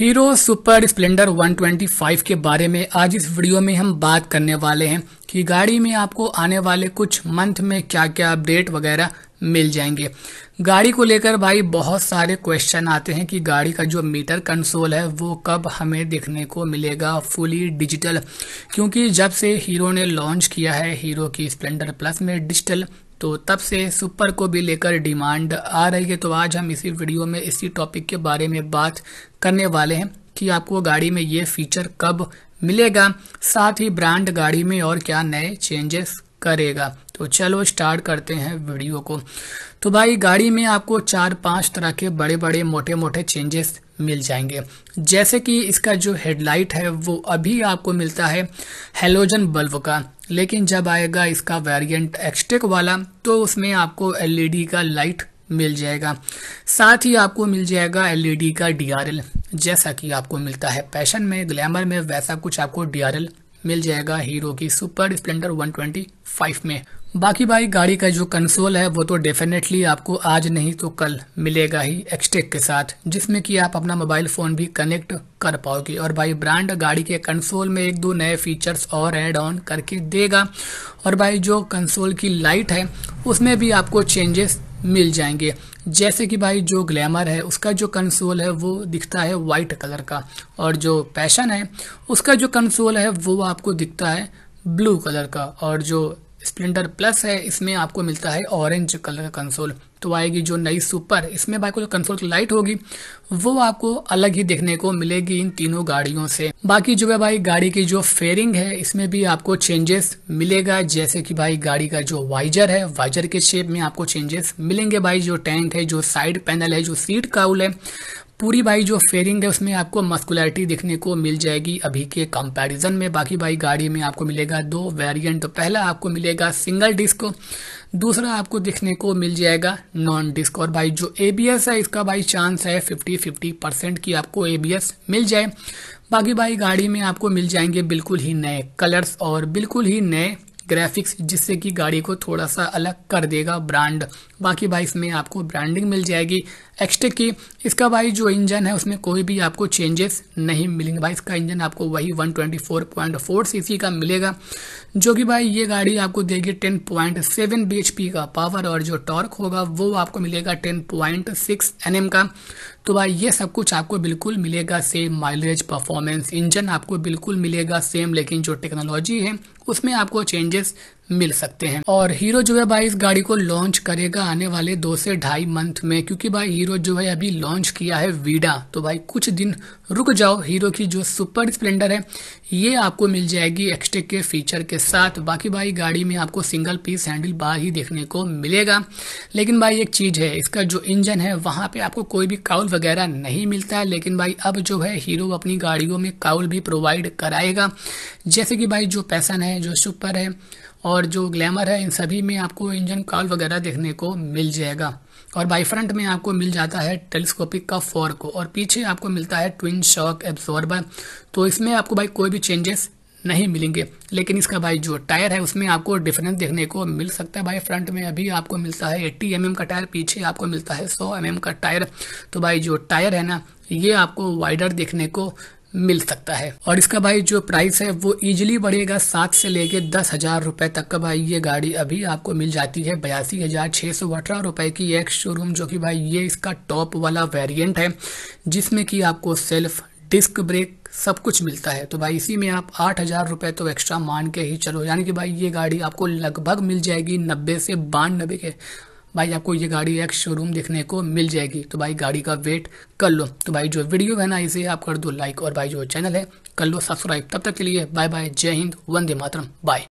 hero super Splendor 125 के बारे में आज इस वीडियो में हम बात करने वाले हैं कि गाड़ी में आपको आने वाले कुछ मंथ में क्या क्या अपडेट वगैरह मिल जाएंगे गाड़ी को लेकर भाई बहुत सारे क्वेश्चन आते हैं कि गाड़ी का जो मीटर कंसोल है वो कब हमें देखने को मिलेगा फुली डिजिटल क्योंकि जब से हीरो ने लॉन्च किया है हीरो की स्प्लेंडर प्लस में डिजिटल तो तब से सुपर को भी लेकर डिमांड आ रही है तो आज हम इसी वीडियो में इसी टॉपिक के बारे में बात करने वाले हैं कि आपको गाड़ी में ये फीचर कब मिलेगा साथ ही ब्रांड गाड़ी में और क्या नए चेंजेस करेगा तो चलो स्टार्ट करते हैं वीडियो को तो भाई गाड़ी में आपको चार पांच तरह के बड़े बड़े मोटे मोटे चेंजेस मिल जाएंगे जैसे कि इसका जो हेडलाइट है वो अभी आपको मिलता है हेलोजन बल्ब का लेकिन जब आएगा इसका वेरिएंट एक्सटेक वाला तो उसमें आपको एलईडी e का लाइट मिल जाएगा साथ ही आपको मिल जाएगा एलईडी e का डीआरएल जैसा कि आपको मिलता है पैशन में ग्लैमर में वैसा कुछ आपको डीआरएल मिल जाएगा हीरो की सुपर स्प्लेंडर 125 में बाकी भाई गाड़ी का जो कंसोल है वो तो डेफिनेटली आपको आज नहीं तो कल मिलेगा ही एक्सटेक के साथ जिसमें कि आप अपना मोबाइल फ़ोन भी कनेक्ट कर पाओगे और भाई ब्रांड गाड़ी के कंसोल में एक दो नए फीचर्स और एड ऑन करके देगा और भाई जो कंसोल की लाइट है उसमें भी आपको चेंजेस मिल जाएंगे जैसे कि भाई जो ग्लैमर है उसका जो कंसोल है वो दिखता है वाइट कलर का और जो पैशन है उसका जो कंसोल है वो आपको दिखता है ब्लू कलर का और जो स्प्लेंडर प्लस है इसमें आपको मिलता है ऑरेंज कलर का कंसोल तो आएगी जो नई सुपर इसमें भाई को जो कंसोल की लाइट होगी वो आपको अलग ही देखने को मिलेगी इन तीनों गाड़ियों से बाकी जो है भाई गाड़ी की जो फेयरिंग है इसमें भी आपको चेंजेस मिलेगा जैसे कि भाई गाड़ी का जो वाइजर है वाइजर के शेप में आपको चेंजेस मिलेंगे भाई जो टैंक है जो साइड पैनल है जो सीट काउल है पूरी भाई जो फेयरिंग है उसमें आपको मस्कुलरिटी देखने को मिल जाएगी अभी के कंपैरिजन में बाकी भाई गाड़ी में आपको मिलेगा दो वेरिएंट तो पहला आपको मिलेगा सिंगल डिस्क दूसरा आपको देखने को मिल जाएगा नॉन डिस्क और भाई जो ए है इसका भाई चांस है फिफ्टी फिफ्टी परसेंट की आपको ए मिल जाए बाकी भाई गाड़ी में आपको मिल जाएंगे बिल्कुल ही नए कलर्स और बिल्कुल ही नए ग्राफिक्स जिससे कि गाड़ी को थोड़ा सा अलग कर देगा ब्रांड बाकी भाई इसमें आपको ब्रांडिंग मिल जाएगी एक्सटेक की इसका भाई जो इंजन है उसमें कोई भी आपको चेंजेस नहीं मिलेंगे भाई इसका इंजन आपको वही 124.4 सीसी का मिलेगा जो कि भाई ये गाड़ी आपको देगी 10.7 पॉइंट का पावर और जो टॉर्क होगा वो आपको मिलेगा 10.6 पॉइंट का तो भाई ये सब कुछ आपको बिल्कुल मिलेगा सेम माइलेज परफॉर्मेंस इंजन आपको बिल्कुल मिलेगा सेम लेकिन जो टेक्नोलॉजी है उसमें आपको चेंजेस मिल सकते हैं और हीरो जो है भाई इस गाड़ी को लॉन्च करेगा आने वाले दो से ढाई मंथ में क्योंकि भाई हीरो जो है अभी लॉन्च किया है वीडा तो भाई कुछ दिन रुक जाओ हीरो की जो सुपर स्प्लेंडर है ये आपको मिल जाएगी एक्सटेक के फीचर के साथ बाकी भाई गाड़ी में आपको सिंगल पीस हैंडल बार ही देखने को मिलेगा लेकिन भाई एक चीज़ है इसका जो इंजन है वहां पे आपको कोई भी काउल वगैरह नहीं मिलता है लेकिन भाई अब जो है हीरो अपनी गाड़ियों में काउल भी प्रोवाइड कराएगा जैसे कि भाई जो पैसन है जो सुपर है और जो ग्लैमर है इन सभी में आपको इंजन कॉल वगैरह देखने को मिल जाएगा और बाई फ्रंट में आपको मिल जाता है टेलीस्कोपिक का फॉर्क और पीछे आपको मिलता है ट्विन शॉक एब्जॉर्बर तो इसमें आपको भाई कोई भी चेंजेस नहीं मिलेंगे लेकिन इसका भाई जो टायर है उसमें आपको डिफरेंस देखने को मिल सकता है भाई फ्रंट में अभी आपको मिलता है एट्टी एम mm का टायर पीछे आपको मिलता है सौ एम mm का टायर तो भाई जो टायर है ना ये आपको वाइडर देखने को मिल सकता है और इसका भाई जो प्राइस है वो इजिली बढ़ेगा सात से लेके दस हजार रुपए तक का भाई ये गाड़ी अभी आपको मिल जाती है बयासी हजार छह सौ अठारह रुपए की एक शोरूम जो कि भाई ये इसका टॉप वाला वेरिएंट है जिसमें कि आपको सेल्फ डिस्क ब्रेक सब कुछ मिलता है तो भाई इसी में आप आठ हज़ार रुपए तो एक्स्ट्रा मान के ही चलो यानी कि भाई ये गाड़ी आपको लगभग मिल जाएगी नब्बे से बानबे के भाई आपको ये गाड़ी एक शोरूम देखने को मिल जाएगी तो भाई गाड़ी का वेट कर लो तो भाई जो वीडियो है ना इसे आप कर दो लाइक और भाई जो चैनल है कर लो सब्सक्राइब तब तक के लिए बाय बाय जय हिंद वंदे मातरम बाय